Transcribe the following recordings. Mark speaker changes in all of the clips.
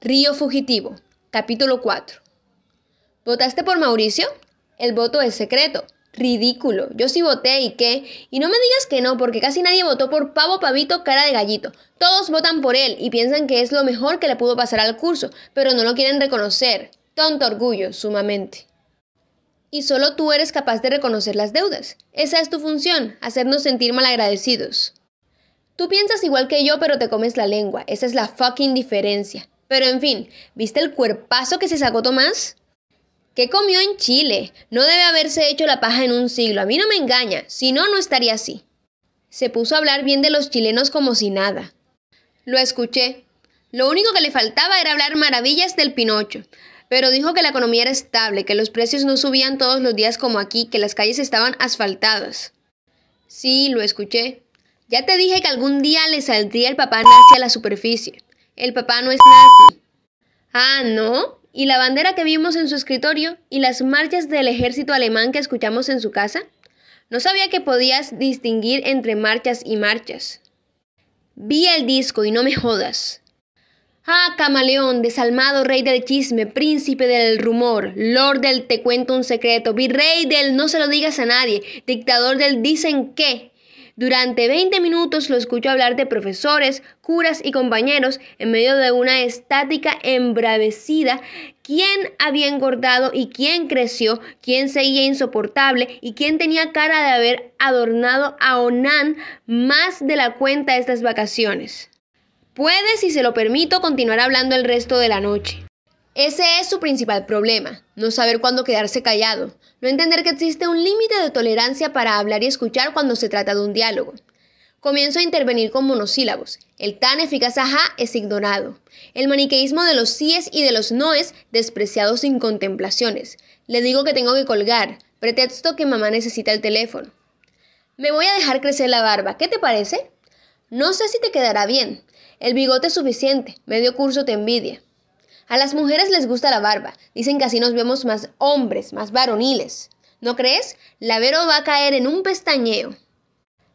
Speaker 1: Río Fugitivo, capítulo 4. ¿Votaste por Mauricio? El voto es secreto. Ridículo. Yo sí voté y qué. Y no me digas que no, porque casi nadie votó por Pavo Pavito Cara de Gallito. Todos votan por él y piensan que es lo mejor que le pudo pasar al curso, pero no lo quieren reconocer. Tonto orgullo, sumamente. Y solo tú eres capaz de reconocer las deudas. Esa es tu función, hacernos sentir malagradecidos. Tú piensas igual que yo, pero te comes la lengua. Esa es la fucking diferencia. Pero en fin, ¿viste el cuerpazo que se sacó Tomás? ¿Qué comió en Chile? No debe haberse hecho la paja en un siglo. A mí no me engaña, si no, no estaría así. Se puso a hablar bien de los chilenos como si nada. Lo escuché. Lo único que le faltaba era hablar maravillas del Pinocho. Pero dijo que la economía era estable, que los precios no subían todos los días como aquí, que las calles estaban asfaltadas. Sí, lo escuché. Ya te dije que algún día le saldría el papá nace a la superficie. El papá no es nazi. Ah, ¿no? ¿Y la bandera que vimos en su escritorio? ¿Y las marchas del ejército alemán que escuchamos en su casa? No sabía que podías distinguir entre marchas y marchas. Vi el disco y no me jodas. Ah, camaleón, desalmado rey del chisme, príncipe del rumor, lord del te cuento un secreto, virrey del no se lo digas a nadie, dictador del dicen qué, durante 20 minutos lo escucho hablar de profesores, curas y compañeros en medio de una estática embravecida. ¿Quién había engordado y quién creció? ¿Quién seguía insoportable y quién tenía cara de haber adornado a Onan más de la cuenta estas vacaciones? Puede, si se lo permito, continuar hablando el resto de la noche. Ese es su principal problema, no saber cuándo quedarse callado, no entender que existe un límite de tolerancia para hablar y escuchar cuando se trata de un diálogo. Comienzo a intervenir con monosílabos. El tan eficaz ajá es ignorado. El maniqueísmo de los síes y de los noes despreciado sin contemplaciones. Le digo que tengo que colgar, pretexto que mamá necesita el teléfono. Me voy a dejar crecer la barba, ¿qué te parece? No sé si te quedará bien. El bigote es suficiente, medio curso te envidia. A las mujeres les gusta la barba. Dicen que así nos vemos más hombres, más varoniles. ¿No crees? La Vero va a caer en un pestañeo.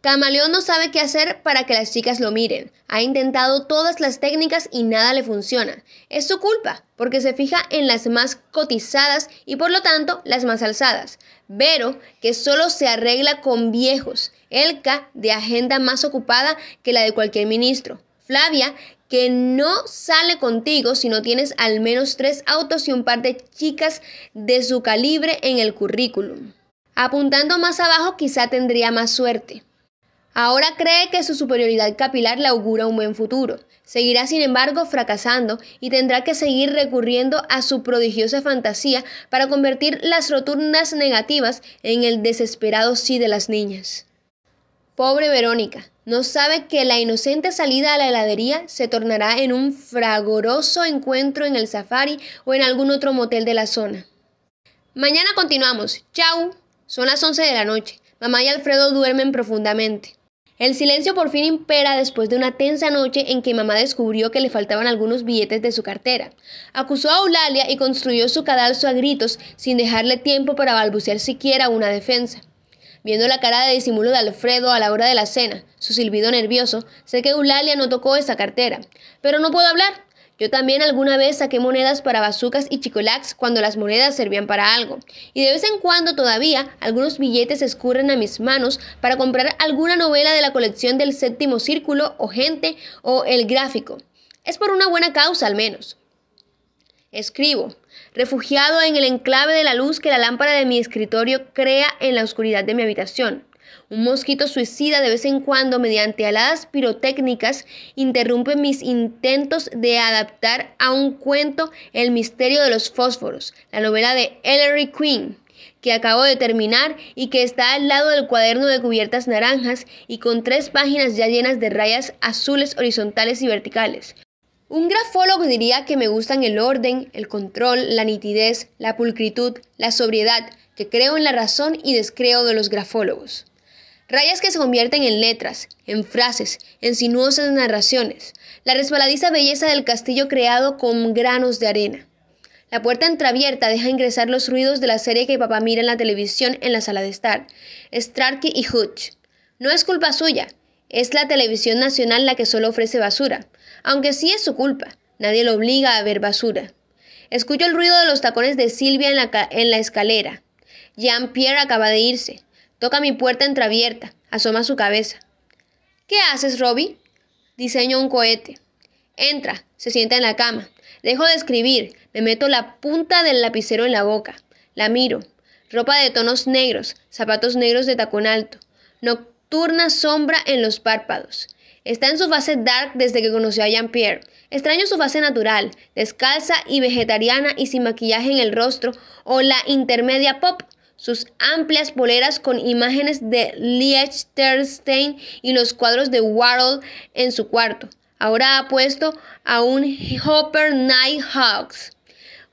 Speaker 1: Camaleón no sabe qué hacer para que las chicas lo miren. Ha intentado todas las técnicas y nada le funciona. Es su culpa, porque se fija en las más cotizadas y por lo tanto las más alzadas. Vero, que solo se arregla con viejos. Elka, de agenda más ocupada que la de cualquier ministro. Flavia, que no sale contigo si no tienes al menos tres autos y un par de chicas de su calibre en el currículum. Apuntando más abajo quizá tendría más suerte. Ahora cree que su superioridad capilar le augura un buen futuro. Seguirá, sin embargo, fracasando y tendrá que seguir recurriendo a su prodigiosa fantasía para convertir las rotundas negativas en el desesperado sí de las niñas. Pobre Verónica, no sabe que la inocente salida a la heladería se tornará en un fragoroso encuentro en el safari o en algún otro motel de la zona. Mañana continuamos. Chau. Son las 11 de la noche. Mamá y Alfredo duermen profundamente. El silencio por fin impera después de una tensa noche en que mamá descubrió que le faltaban algunos billetes de su cartera. Acusó a Eulalia y construyó su cadalso a gritos sin dejarle tiempo para balbucear siquiera una defensa. Viendo la cara de disimulo de Alfredo a la hora de la cena, su silbido nervioso, sé que Eulalia no tocó esa cartera. Pero no puedo hablar. Yo también alguna vez saqué monedas para bazucas y chicolax cuando las monedas servían para algo. Y de vez en cuando todavía algunos billetes escurren a mis manos para comprar alguna novela de la colección del séptimo círculo o gente o el gráfico. Es por una buena causa al menos. Escribo, refugiado en el enclave de la luz que la lámpara de mi escritorio crea en la oscuridad de mi habitación. Un mosquito suicida de vez en cuando, mediante aladas pirotécnicas, interrumpe mis intentos de adaptar a un cuento El misterio de los fósforos, la novela de Ellery Queen, que acabo de terminar y que está al lado del cuaderno de cubiertas naranjas y con tres páginas ya llenas de rayas azules horizontales y verticales, un grafólogo diría que me gustan el orden, el control, la nitidez, la pulcritud, la sobriedad, que creo en la razón y descreo de los grafólogos. Rayas que se convierten en letras, en frases, en sinuosas narraciones, la resbaladiza belleza del castillo creado con granos de arena. La puerta entreabierta deja ingresar los ruidos de la serie que papá mira en la televisión en la sala de estar, Starkey y Hutch. No es culpa suya, es la televisión nacional la que solo ofrece basura aunque sí es su culpa, nadie lo obliga a ver basura. Escucho el ruido de los tacones de Silvia en la, escalera. Jean-Pierre acaba de irse. Toca mi puerta entreabierta, asoma su cabeza. ¿Qué haces, Robbie? Diseño un cohete. Entra, se sienta en la cama. Dejo de escribir, me meto la punta del lapicero en la boca. La miro. Ropa de tonos negros, zapatos negros de tacón alto, nocturna sombra en los párpados. Está en su fase dark desde que conoció a Jean-Pierre. Extraño su fase natural, descalza y vegetariana y sin maquillaje en el rostro, o la intermedia pop, sus amplias poleras con imágenes de Liechtenstein y los cuadros de Warhol en su cuarto. Ahora ha puesto a un Hopper Nighthawks.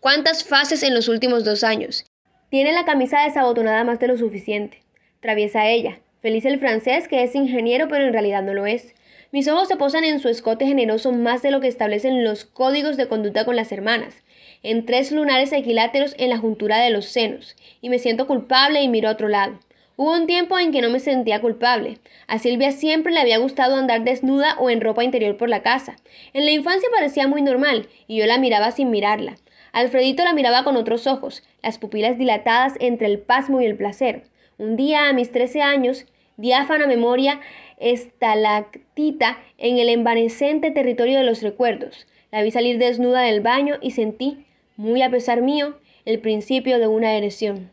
Speaker 1: ¿Cuántas fases en los últimos dos años? Tiene la camisa desabotonada más de lo suficiente. Traviesa ella. Feliz el francés que es ingeniero pero en realidad no lo es. Mis ojos se posan en su escote generoso más de lo que establecen los códigos de conducta con las hermanas, en tres lunares equiláteros en la juntura de los senos, y me siento culpable y miro a otro lado. Hubo un tiempo en que no me sentía culpable. A Silvia siempre le había gustado andar desnuda o en ropa interior por la casa. En la infancia parecía muy normal, y yo la miraba sin mirarla. Alfredito la miraba con otros ojos, las pupilas dilatadas entre el pasmo y el placer. Un día, a mis 13 años, diáfana memoria estalactita en el envanecente territorio de los recuerdos. La vi salir desnuda del baño y sentí, muy a pesar mío, el principio de una erección.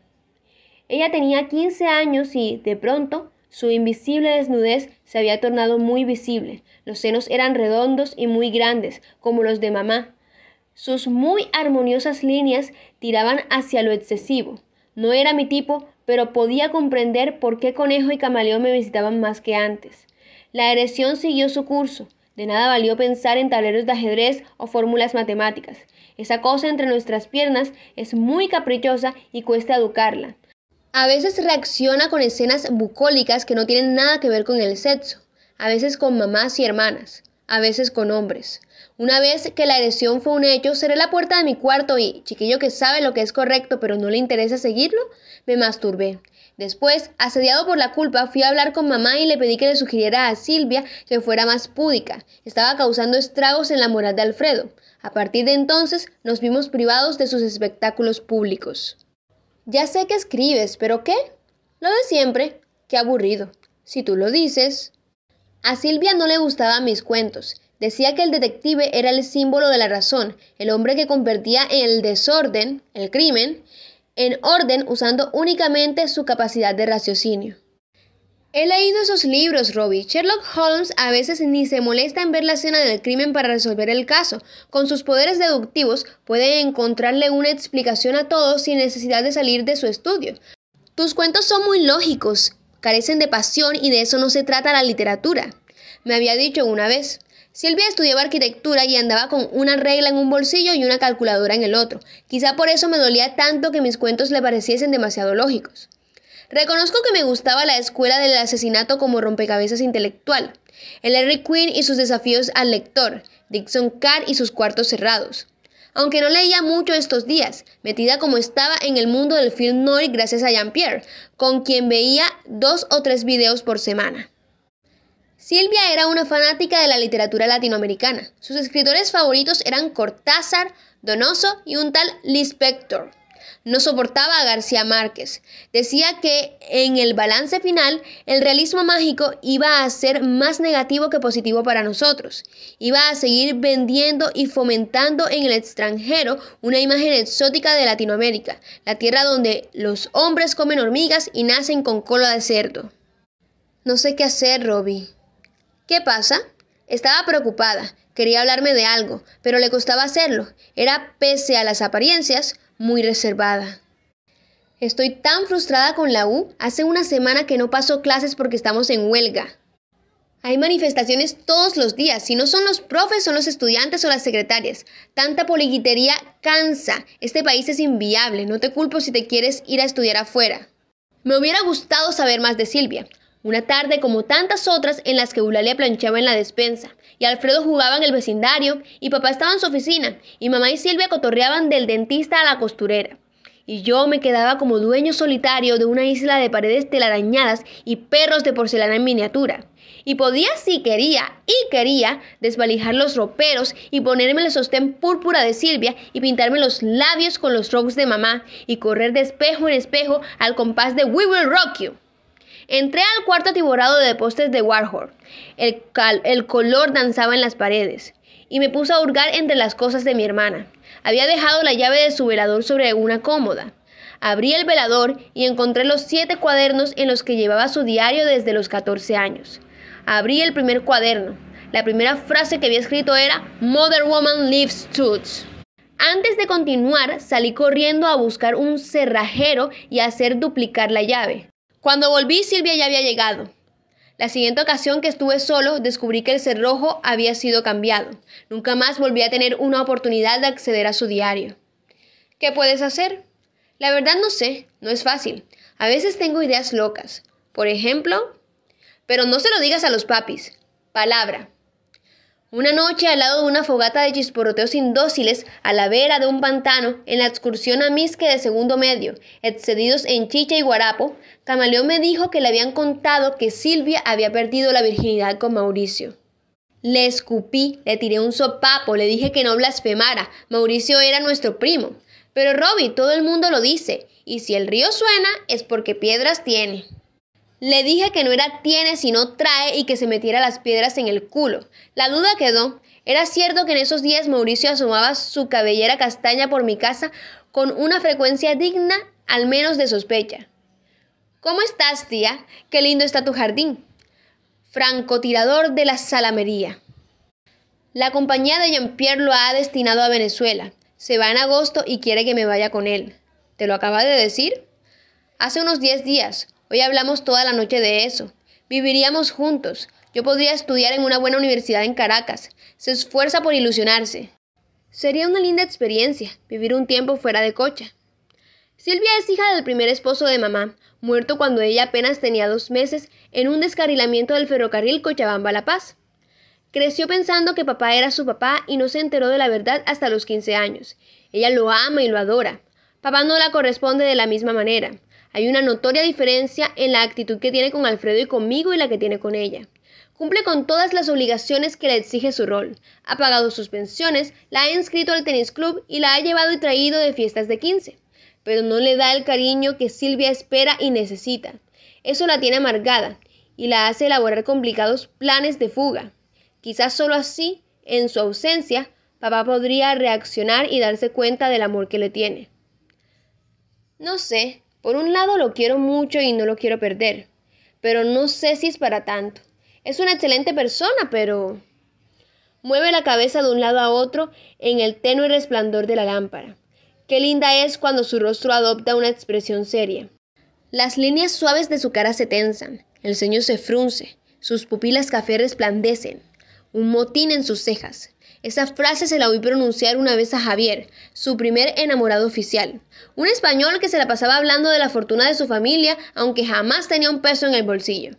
Speaker 1: Ella tenía 15 años y, de pronto, su invisible desnudez se había tornado muy visible. Los senos eran redondos y muy grandes, como los de mamá. Sus muy armoniosas líneas tiraban hacia lo excesivo. No era mi tipo, pero podía comprender por qué conejo y camaleón me visitaban más que antes. La erección siguió su curso. De nada valió pensar en tableros de ajedrez o fórmulas matemáticas. Esa cosa entre nuestras piernas es muy caprichosa y cuesta educarla. A veces reacciona con escenas bucólicas que no tienen nada que ver con el sexo, a veces con mamás y hermanas a veces con hombres. Una vez que la agresión fue un hecho, cerré la puerta de mi cuarto y, chiquillo que sabe lo que es correcto pero no le interesa seguirlo, me masturbé. Después, asediado por la culpa, fui a hablar con mamá y le pedí que le sugiriera a Silvia que fuera más púdica. Estaba causando estragos en la moral de Alfredo. A partir de entonces, nos vimos privados de sus espectáculos públicos. Ya sé que escribes, pero ¿qué? Lo de siempre. Qué aburrido. Si tú lo dices. A Silvia no le gustaban mis cuentos. Decía que el detective era el símbolo de la razón, el hombre que convertía el desorden, el crimen, en orden usando únicamente su capacidad de raciocinio. He leído esos libros, Robbie. Sherlock Holmes a veces ni se molesta en ver la escena del crimen para resolver el caso. Con sus poderes deductivos puede encontrarle una explicación a todo sin necesidad de salir de su estudio. Tus cuentos son muy lógicos carecen de pasión y de eso no se trata la literatura. Me había dicho una vez, Silvia estudiaba arquitectura y andaba con una regla en un bolsillo y una calculadora en el otro. Quizá por eso me dolía tanto que mis cuentos le pareciesen demasiado lógicos. Reconozco que me gustaba la escuela del asesinato como rompecabezas intelectual, el Harry Quinn y sus desafíos al lector, Dixon Carr y sus cuartos cerrados. Aunque no leía mucho estos días, metida como estaba en el mundo del film noir gracias a Jean-Pierre, con quien veía dos o tres videos por semana. Silvia era una fanática de la literatura latinoamericana. Sus escritores favoritos eran Cortázar, Donoso y un tal Lispector. No soportaba a García Márquez. Decía que en el balance final el realismo mágico iba a ser más negativo que positivo para nosotros. Iba a seguir vendiendo y fomentando en el extranjero una imagen exótica de Latinoamérica, la tierra donde los hombres comen hormigas y nacen con cola de cerdo. No sé qué hacer, Robbie. ¿Qué pasa? Estaba preocupada. Quería hablarme de algo, pero le costaba hacerlo. Era, pese a las apariencias, muy reservada. Estoy tan frustrada con la U. Hace una semana que no paso clases porque estamos en huelga. Hay manifestaciones todos los días. Si no son los profes, son los estudiantes o las secretarias. Tanta poliguitería cansa. Este país es inviable. No te culpo si te quieres ir a estudiar afuera. Me hubiera gustado saber más de Silvia. Una tarde como tantas otras en las que Eulalia planchaba en la despensa, y Alfredo jugaba en el vecindario, y papá estaba en su oficina, y mamá y Silvia cotorreaban del dentista a la costurera. Y yo me quedaba como dueño solitario de una isla de paredes telarañadas y perros de porcelana en miniatura. Y podía, si quería, y quería, desvalijar los roperos y ponerme el sostén púrpura de Silvia y pintarme los labios con los rocks de mamá y correr de espejo en espejo al compás de We Will Rock You. Entré al cuarto atiborado de postes de Warhol. El, color danzaba en las paredes y me puse a hurgar entre las cosas de mi hermana. Había dejado la llave de su velador sobre una cómoda. Abrí el velador y encontré los siete cuadernos en los que llevaba su diario desde los 14 años. Abrí el primer cuaderno. La primera frase que había escrito era Mother Woman leaves Toots. Antes de continuar, salí corriendo a buscar un cerrajero y hacer duplicar la llave. Cuando volví, Silvia ya había llegado. La siguiente ocasión que estuve solo, descubrí que el cerrojo había sido cambiado. Nunca más volví a tener una oportunidad de acceder a su diario. ¿Qué puedes hacer? La verdad no sé, no es fácil. A veces tengo ideas locas. Por ejemplo, pero no se lo digas a los papis. Palabra. Una noche al lado de una fogata de chisporroteos indóciles, a la vera de un pantano, en la excursión a Misque de segundo medio, excedidos en chicha y guarapo, Camaleón me dijo que le habían contado que Silvia había perdido la virginidad con Mauricio. Le escupí, le tiré un sopapo, le dije que no blasfemara, Mauricio era nuestro primo. Pero Roby, todo el mundo lo dice, y si el río suena es porque piedras tiene. Le dije que no era tiene sino trae y que se metiera las piedras en el culo. La duda quedó. Era cierto que en esos días Mauricio asomaba su cabellera castaña por mi casa con una frecuencia digna, al menos de sospecha. ¿Cómo estás, tía? Qué lindo está tu jardín. Francotirador de la salamería. La compañía de Jean-Pierre lo ha destinado a Venezuela. Se va en agosto y quiere que me vaya con él. ¿Te lo acaba de decir? Hace unos diez días. Hoy hablamos toda la noche de eso. Viviríamos juntos. Yo podría estudiar en una buena universidad en Caracas. Se esfuerza por ilusionarse. Sería una linda experiencia vivir un tiempo fuera de Cocha. Silvia es hija del primer esposo de mamá, muerto cuando ella apenas tenía dos meses en un descarrilamiento del ferrocarril Cochabamba-La Paz. Creció pensando que papá era su papá y no se enteró de la verdad hasta los 15 años. Ella lo ama y lo adora. Papá no la corresponde de la misma manera. Hay una notoria diferencia en la actitud que tiene con Alfredo y conmigo y la que tiene con ella. Cumple con todas las obligaciones que le exige su rol. Ha pagado sus pensiones, la ha inscrito al tenis club y la ha llevado y traído de fiestas de 15. Pero no le da el cariño que Silvia espera y necesita. Eso la tiene amargada y la hace elaborar complicados planes de fuga. Quizás solo así, en su ausencia, papá podría reaccionar y darse cuenta del amor que le tiene. No sé, por un lado lo quiero mucho y no lo quiero perder, pero no sé si es para tanto. Es una excelente persona, pero... Mueve la cabeza de un lado a otro en el tenue resplandor de la lámpara. Qué linda es cuando su rostro adopta una expresión seria. Las líneas suaves de su cara se tensan, el ceño se frunce, sus pupilas café resplandecen, un motín en sus cejas, esa frase se la oí pronunciar una vez a Javier, su primer enamorado oficial. Un español que se la pasaba hablando de la fortuna de su familia, aunque jamás tenía un peso en el bolsillo.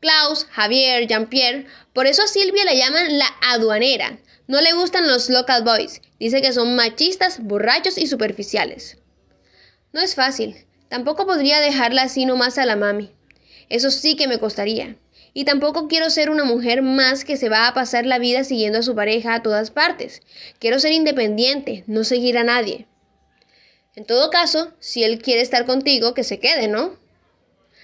Speaker 1: Klaus, Javier, Jean-Pierre, por eso a Silvia la llaman la aduanera. No le gustan los local boys, dice que son machistas, borrachos y superficiales. No es fácil, tampoco podría dejarla así nomás a la mami. Eso sí que me costaría. Y tampoco quiero ser una mujer más que se va a pasar la vida siguiendo a su pareja a todas partes. Quiero ser independiente, no seguir a nadie. En todo caso, si él quiere estar contigo, que se quede, ¿no?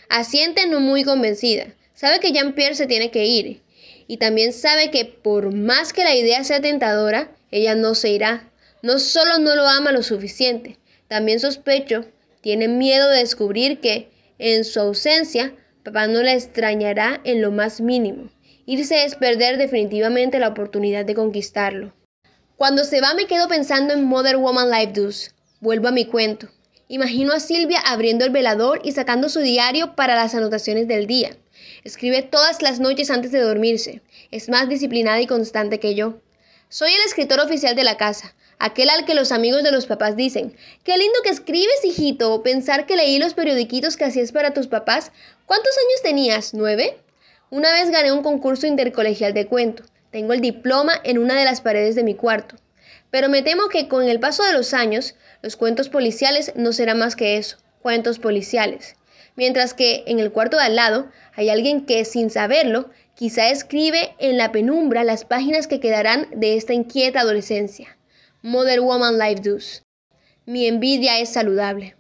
Speaker 1: Asiente no muy convencida. Sabe que Jean-Pierre se tiene que ir. Y también sabe que por más que la idea sea tentadora, ella no se irá. No solo no lo ama lo suficiente, también sospecho, tiene miedo de descubrir que, en su ausencia, Papá no la extrañará en lo más mínimo. Irse es perder definitivamente la oportunidad de conquistarlo. Cuando se va me quedo pensando en Mother Woman Life Does, Vuelvo a mi cuento. Imagino a Silvia abriendo el velador y sacando su diario para las anotaciones del día. Escribe todas las noches antes de dormirse. Es más disciplinada y constante que yo. Soy el escritor oficial de la casa, Aquel al que los amigos de los papás dicen, qué lindo que escribes, hijito, pensar que leí los periodiquitos que hacías para tus papás. ¿Cuántos años tenías? ¿Nueve? Una vez gané un concurso intercolegial de cuento. Tengo el diploma en una de las paredes de mi cuarto. Pero me temo que con el paso de los años, los cuentos policiales no serán más que eso, cuentos policiales. Mientras que en el cuarto de al lado hay alguien que, sin saberlo, quizá escribe en la penumbra las páginas que quedarán de esta inquieta adolescencia. Mother Woman Life Does. Mi envidia es saludable.